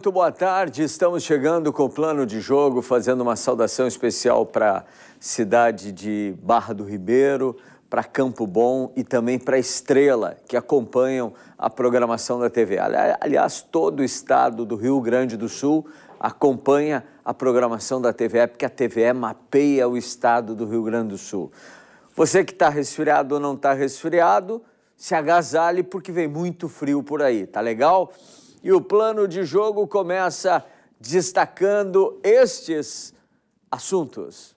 muito boa tarde. Estamos chegando com o plano de jogo, fazendo uma saudação especial para a cidade de Barra do Ribeiro, para Campo Bom e também para Estrela, que acompanham a programação da TV. Aliás, todo o estado do Rio Grande do Sul acompanha a programação da TVE, porque a TVE mapeia o estado do Rio Grande do Sul. Você que está resfriado ou não está resfriado, se agasalhe porque vem muito frio por aí, tá legal? E o plano de jogo começa destacando estes assuntos.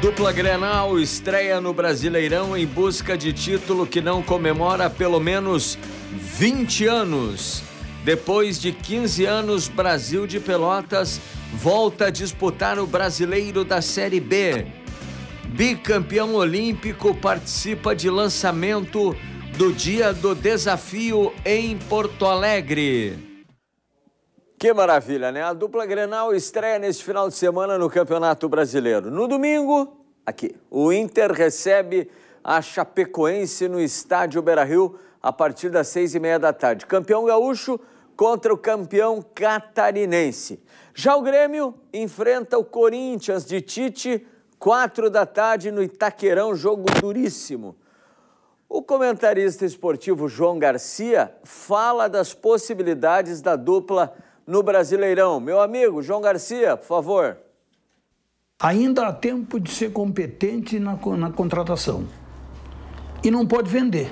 Dupla Grenal estreia no Brasileirão em busca de título que não comemora pelo menos 20 anos. Depois de 15 anos, Brasil de Pelotas volta a disputar o Brasileiro da Série B. Bicampeão olímpico participa de lançamento do Dia do Desafio em Porto Alegre. Que maravilha, né? A dupla Grenal estreia neste final de semana no Campeonato Brasileiro. No domingo, aqui, o Inter recebe a Chapecoense no estádio Beira-Rio a partir das seis e meia da tarde. Campeão gaúcho contra o campeão catarinense. Já o Grêmio enfrenta o Corinthians de Tite, quatro da tarde no Itaquerão, jogo duríssimo. O comentarista esportivo João Garcia fala das possibilidades da dupla no Brasileirão. Meu amigo João Garcia, por favor. Ainda há tempo de ser competente na, na contratação. E não pode vender.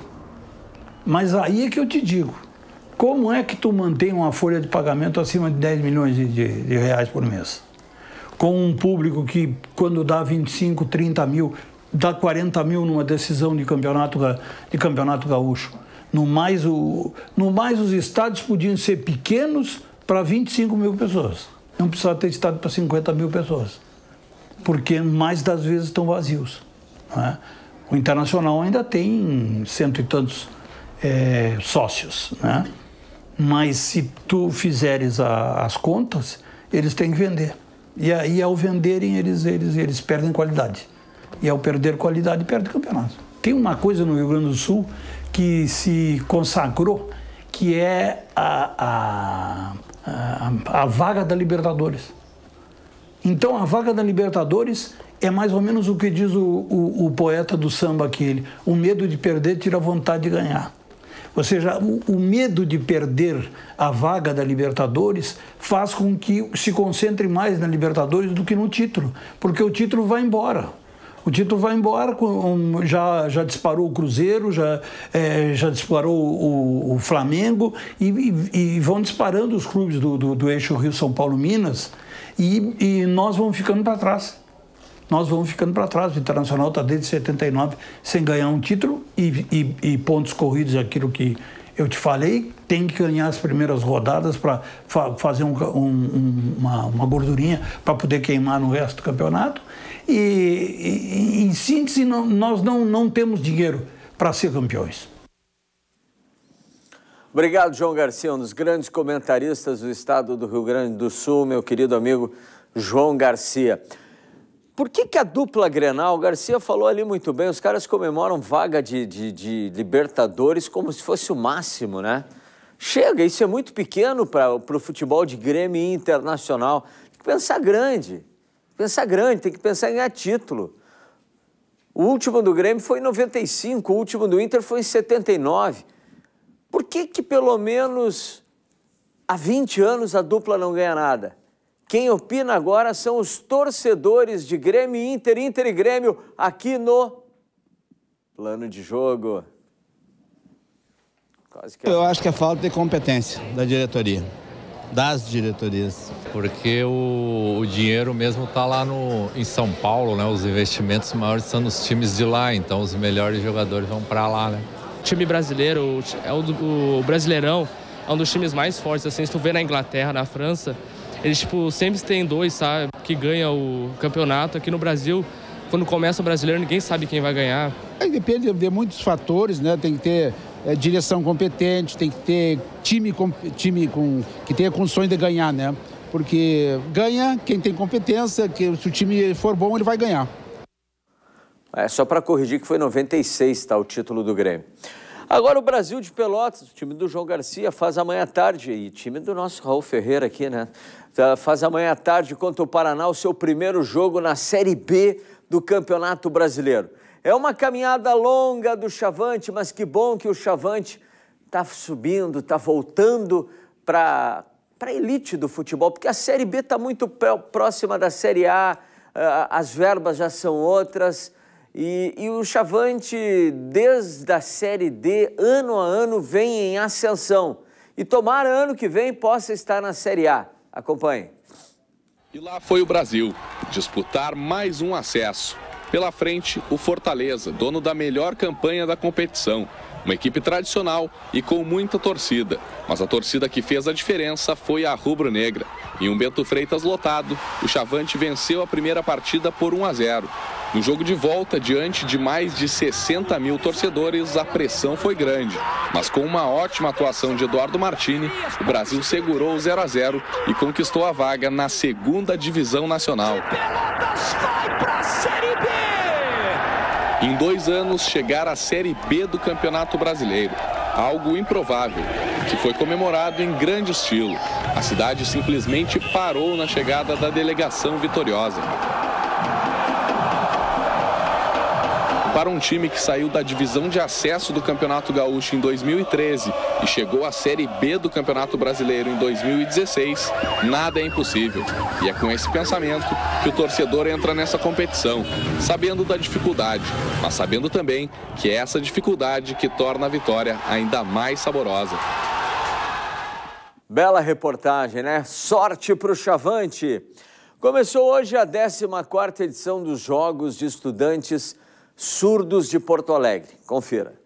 Mas aí é que eu te digo, como é que tu mantém uma folha de pagamento acima de 10 milhões de, de, de reais por mês? Com um público que, quando dá 25, 30 mil, dá 40 mil numa decisão de campeonato, de campeonato gaúcho. No mais, o, no mais, os estádios podiam ser pequenos para 25 mil pessoas. Não precisava ter estádio para 50 mil pessoas, porque mais das vezes estão vazios. É? O Internacional ainda tem cento e tantos é, sócios, né? mas se tu fizeres a, as contas, eles têm que vender. E aí, ao venderem, eles, eles, eles perdem qualidade. E ao é perder qualidade, perde o campeonato. Tem uma coisa no Rio Grande do Sul que se consagrou, que é a, a, a, a vaga da Libertadores. Então, a vaga da Libertadores é mais ou menos o que diz o, o, o, poeta do samba aquele: o medo de perder tira a vontade de ganhar. Ou seja, o, o, medo de perder a vaga da Libertadores faz com que se concentre mais na Libertadores do que no título, porque o título vai embora. O título vai embora, com, já, já disparou o Cruzeiro, já, é, já disparou o, o Flamengo e, e, e, vão disparando os clubes do, do, do eixo Rio-São Paulo-Minas e, e nós vamos ficando para trás nós vamos ficando para trás. O Internacional está desde 79 sem ganhar um título e, e, e pontos corridos, é aquilo que eu te falei, tem que ganhar as primeiras rodadas para fa fazer um, um, uma, uma, gordurinha para poder queimar no resto do campeonato. E, e em síntese, não, nós não, não temos dinheiro para ser campeões. Obrigado, João Garcia, um dos grandes comentaristas do estado do Rio Grande do Sul, meu querido amigo João Garcia. Por que, que a dupla Grenal, o Garcia falou ali muito bem, os caras comemoram vaga de, de, de Libertadores como se fosse o máximo, né? Chega, isso é muito pequeno para o futebol de Grêmio internacional. Tem que pensar grande. Pensar grande, tem que pensar em ganhar título. O último do Grêmio foi em 95, o último do Inter foi em 79. Por que que pelo menos há 20 anos a dupla não ganha nada? Quem opina agora são os torcedores de Grêmio Inter, Inter e Grêmio aqui no Plano de Jogo. É Eu acho que é falta de competência da diretoria, das diretorias. Porque o, o dinheiro mesmo está lá no, em São Paulo, né? Os investimentos maiores são nos times de lá, então os melhores jogadores vão para lá, né? O time brasileiro, é o, o, o Brasileirão, é um dos times mais fortes, assim, se tu vê na Inglaterra, na França, eles tipo, sempre tem dois, sabe, que ganha o campeonato. Aqui no Brasil, quando começa o brasileiro, ninguém sabe quem vai ganhar. Aí depende de muitos fatores, né? Tem que ter é, direção competente, tem que ter time, com, time com, que tenha condições de ganhar, né? Porque ganha quem tem competência, que se o time for bom, ele vai ganhar. É, só para corrigir que foi 96, tá? O título do Grêmio. Agora o Brasil de Pelotas, o time do João Garcia, faz amanhã à tarde, e time do nosso Raul Ferreira aqui, né? Tá, faz amanhã à tarde contra o Paraná o seu primeiro jogo na Série B do Campeonato Brasileiro. É uma caminhada longa do Chavante, mas que bom que o Chavante está subindo, está voltando para a elite do futebol, porque a Série B está muito próxima da Série A, ah, as verbas já são outras. E, e, o Chavante, desde a Série D, ano a ano, vem em ascensão. E tomara ano que vem possa estar na Série A. Acompanhe. E lá foi o Brasil disputar mais um acesso. Pela frente, o Fortaleza, dono da melhor campanha da competição. Uma equipe tradicional e com muita torcida. Mas a torcida que fez a diferença foi a rubro-negra. Em um Bento Freitas lotado, o Chavante venceu a primeira partida por 1 a 0. No jogo de volta, diante de mais de 60 mil torcedores, a pressão foi grande. Mas com uma ótima atuação de Eduardo Martini, o Brasil segurou o 0 a 0 e conquistou a vaga na segunda divisão nacional. Em dois anos, chegar à Série B do Campeonato Brasileiro. Algo improvável, que foi comemorado em grande estilo. A cidade simplesmente parou na chegada da delegação vitoriosa para um time que saiu da divisão de acesso do Campeonato Gaúcho em 2013 e chegou à Série B do Campeonato Brasileiro em 2016, nada é impossível. E é com esse pensamento que o torcedor entra nessa competição, sabendo da dificuldade, mas sabendo também que é essa dificuldade que torna a vitória ainda mais saborosa. Bela reportagem, né? Sorte para o Chavante! Começou hoje a 14ª edição dos Jogos de Estudantes Surdos de Porto Alegre. Confira.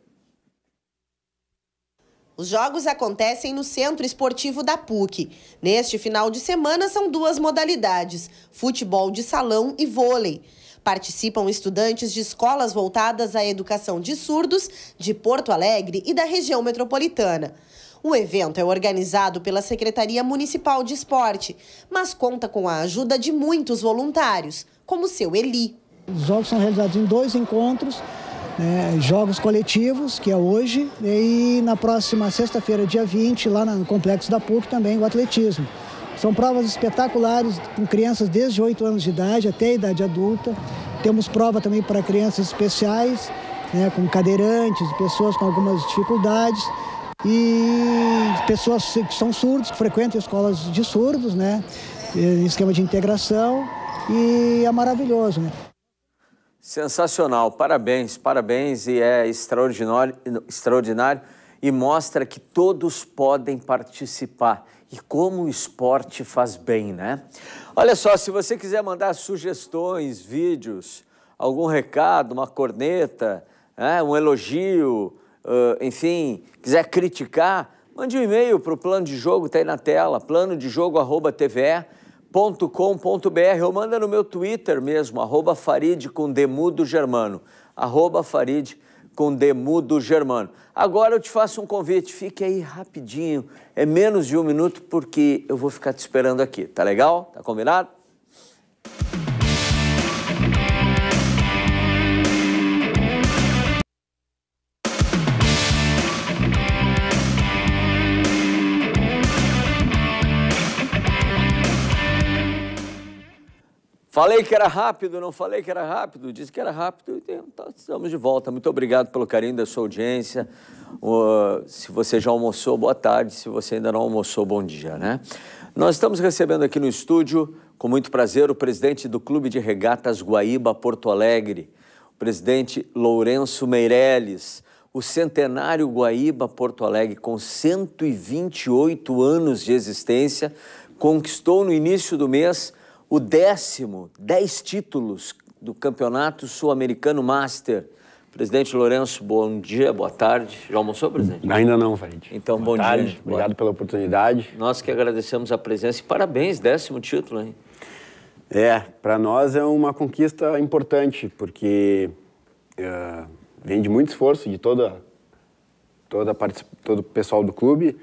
Os jogos acontecem no Centro Esportivo da PUC. Neste final de semana são duas modalidades: futebol de salão e vôlei. Participam estudantes de escolas voltadas à educação de surdos de Porto Alegre e da região metropolitana. O evento é organizado pela Secretaria Municipal de Esporte, mas conta com a ajuda de muitos voluntários, como seu Eli. Os jogos são realizados em dois encontros, né, jogos coletivos, que é hoje, e na próxima sexta-feira, dia 20, lá no Complexo da PUC também o atletismo. São provas espetaculares com crianças desde 8 anos de idade até a idade adulta. Temos prova também para crianças especiais, né, com cadeirantes, pessoas com algumas dificuldades e pessoas que são surdos, que frequentam escolas de surdos, né, em esquema de integração e é maravilhoso. Né? Sensacional, parabéns, parabéns e é extraordinário, extraordinário e mostra que todos podem participar e como o esporte faz bem, né? Olha só, se você quiser mandar sugestões, vídeos, algum recado, uma corneta, né, um elogio, uh, enfim, quiser criticar, mande um e-mail para o plano de jogo, está aí na tela, plano de jogo arroba tve farid.com.br ou manda no meu Twitter mesmo, arroba farid com demudo germano, arroba farid com demudo germano. Agora eu te faço um convite, fique aí rapidinho, é menos de um minuto porque eu vou ficar te esperando aqui, tá legal? Tá combinado? Falei que era rápido, não falei que era rápido, disse que era rápido e tá, estamos de volta. Muito obrigado pelo carinho da sua audiência. se você já almoçou, boa tarde. Se você ainda não almoçou, bom dia, né? Nós estamos recebendo aqui no estúdio, com muito prazer, o presidente do Clube de Regatas Guaíba Porto Alegre, o presidente Lourenço Meirelles, o centenário Guaíba Porto Alegre, com 128 anos de existência, conquistou no início do mês o décimo, dez títulos do Campeonato Sul-Americano Master. Presidente Lourenço, bom dia, boa tarde. Já almoçou, presidente? Ainda não, Farid. Então, boa bom tarde, dia. Obrigado boa. pela oportunidade. Nós que agradecemos a presença e parabéns, décimo título, hein? É, para nós é uma conquista importante, porque eh, vem de muito esforço de toda, toda todo o pessoal do clube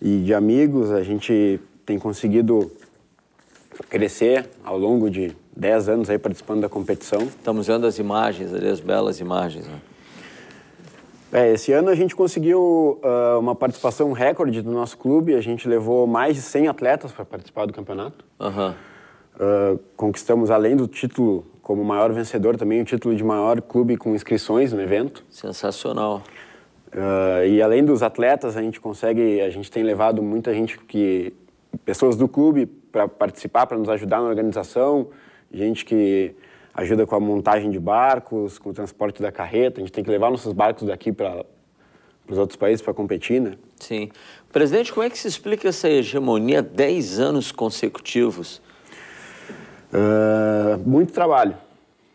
e de amigos. A gente tem conseguido crescer ao longo de 10 anos aí participando da competição. Estamos vendo as imagens, ali, as belas imagens. Né? É, esse ano a gente conseguiu uh, uma participação recorde do nosso clube. A gente levou mais de 100 atletas para participar do campeonato. Uhum. Uh, conquistamos, além do título como maior vencedor, também o título de maior clube com inscrições no evento. Sensacional. Uh, e além dos atletas, a gente consegue, a gente tem levado muita gente que pessoas do clube para participar, para nos ajudar na organização, gente que ajuda com a montagem de barcos, com o transporte da carreta. A gente tem que levar nossos barcos daqui para os outros países para competir, né? Sim. Presidente, como é que se explica essa hegemonia 10 anos consecutivos? Uh, muito trabalho.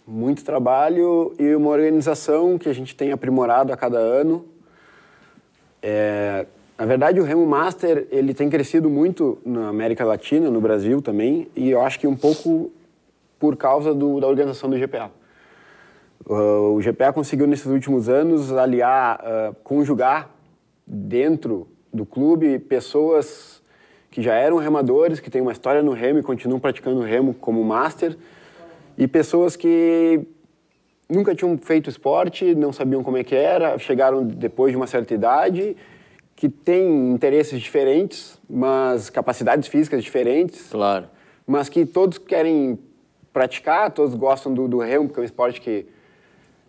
Muito trabalho e uma organização que a gente tem aprimorado a cada ano. É, na verdade, o Remo Master ele tem crescido muito na América Latina, no Brasil também, e eu acho que um pouco por causa do, da organização do GPA. Uh, o GPA conseguiu nesses últimos anos aliar, uh, conjugar dentro do clube pessoas que já eram remadores, que têm uma história no remo e continuam praticando remo como master, e pessoas que nunca tinham feito esporte, não sabiam como é que era, chegaram depois de uma certa idade que têm interesses diferentes, mas capacidades físicas diferentes. Claro. Mas que todos querem praticar, todos gostam do, do remo, porque é um esporte que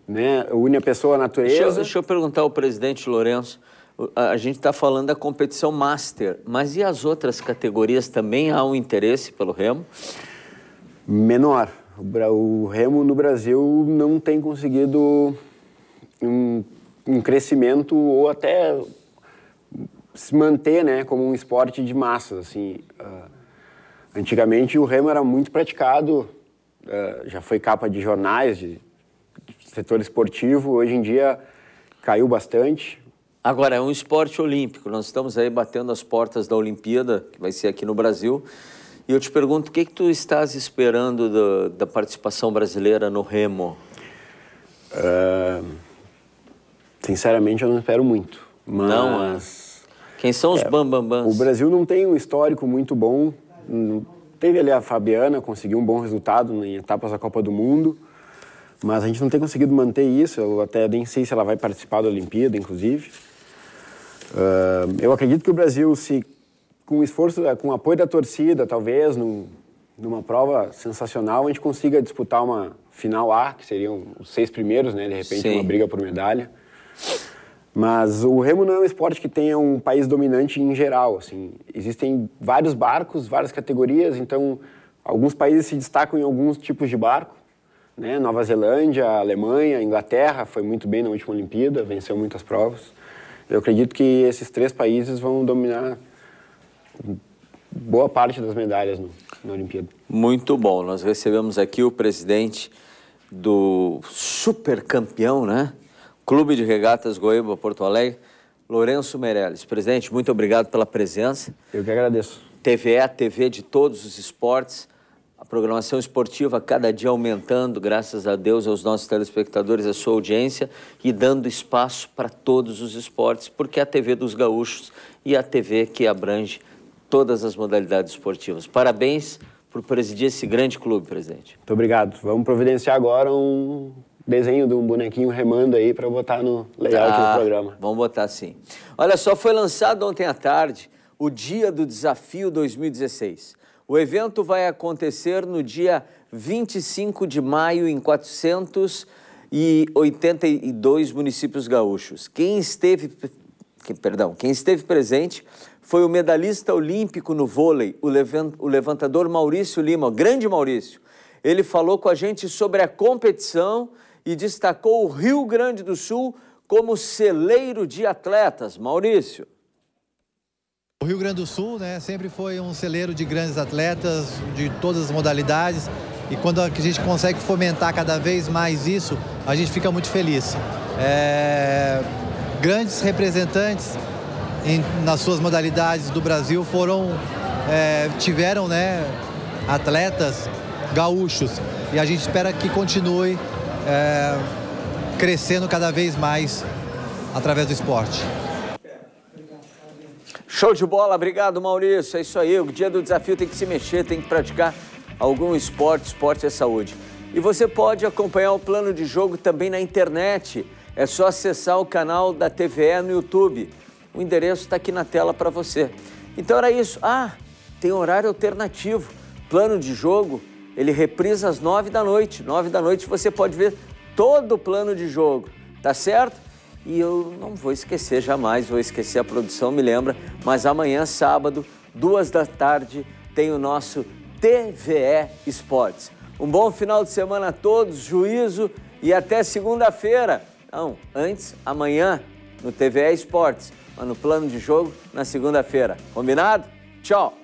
né, une a pessoa à natureza. Deixa, deixa eu perguntar ao presidente Lourenço. A, a gente está falando da competição master, mas e as outras categorias também há um interesse pelo remo? Menor. O remo no Brasil não tem conseguido um, um crescimento ou até se manter, né, como um esporte de massas, assim. Uh, antigamente o remo era muito praticado, uh, já foi capa de jornais, de, de setor esportivo, hoje em dia caiu bastante. Agora, é um esporte olímpico, nós estamos aí batendo as portas da Olimpíada, que vai ser aqui no Brasil, e eu te pergunto, o que, é que tu estás esperando do, da participação brasileira no remo? Uh, sinceramente, eu não espero muito, é? mas... Não, mas... Quem são os é, bambambans? O Brasil não tem um histórico muito bom. Teve ali a Fabiana, conseguiu um bom resultado em etapas da Copa do Mundo, mas a gente não tem conseguido manter isso. Eu até nem sei se ela vai participar da Olimpíada, inclusive. Uh, eu acredito que o Brasil, se com esforço, com apoio da torcida, talvez, num, numa prova sensacional, a gente consiga disputar uma final A, que seriam os seis primeiros, né? De repente, Sim. uma briga por medalha. Mas o remo não é um esporte que tenha um país dominante em geral, assim. Existem vários barcos, várias categorias, então alguns países se destacam em alguns tipos de barco, né? Nova Zelândia, Alemanha, Inglaterra foi muito bem na última Olimpíada, venceu muitas provas. Eu acredito que esses três países vão dominar boa parte das medalhas no, na Olimpíada. Muito bom. Nós recebemos aqui o presidente do super campeão, né? Clube de Regatas Goiaba Porto Alegre, Lourenço Meirelles. Presidente, muito obrigado pela presença. Eu que agradeço. TVE, a TV de todos os esportes, a programação esportiva cada dia aumentando, graças a Deus, aos nossos telespectadores, à sua audiência e dando espaço para todos os esportes, porque é a TV dos gaúchos e é a TV que abrange todas as modalidades esportivas. Parabéns por presidir esse grande clube, presidente. Muito obrigado. Vamos providenciar agora um desenho de um bonequinho remando aí para botar no layout ah, do programa. Vamos botar sim. Olha só, foi lançado ontem à tarde o Dia do Desafio 2016. O evento vai acontecer no dia 25 de maio em 482 municípios gaúchos. Quem esteve, que, perdão, quem esteve presente foi o medalhista olímpico no vôlei, o levantador Maurício Lima, o grande Maurício. Ele falou com a gente sobre a competição e destacou o Rio Grande do Sul como celeiro de atletas. Maurício. O Rio Grande do Sul né, sempre foi um celeiro de grandes atletas, de todas as modalidades. E quando a gente consegue fomentar cada vez mais isso, a gente fica muito feliz. É... Grandes representantes em, nas suas modalidades do Brasil foram é, tiveram né, atletas gaúchos e a gente espera que continue é, crescendo cada vez mais através do esporte. Show de bola, obrigado Maurício. É isso aí, o dia do desafio tem que se mexer, tem que praticar algum esporte, esporte é saúde. E você pode acompanhar o plano de jogo também na internet. É só acessar o canal da TVE no YouTube. O endereço está aqui na tela para você. Então era isso. Ah, tem horário alternativo. Plano de jogo ele reprisa às nove da noite. Nove da noite você pode ver todo o plano de jogo, tá certo? E eu não vou esquecer jamais, vou esquecer a produção, me lembra, mas amanhã, sábado, duas da tarde, tem o nosso TVE Esportes. Um bom final de semana a todos, juízo e até segunda-feira. Não, antes, amanhã, no TVE Esportes, mas no plano de jogo, na segunda-feira. Combinado? Tchau!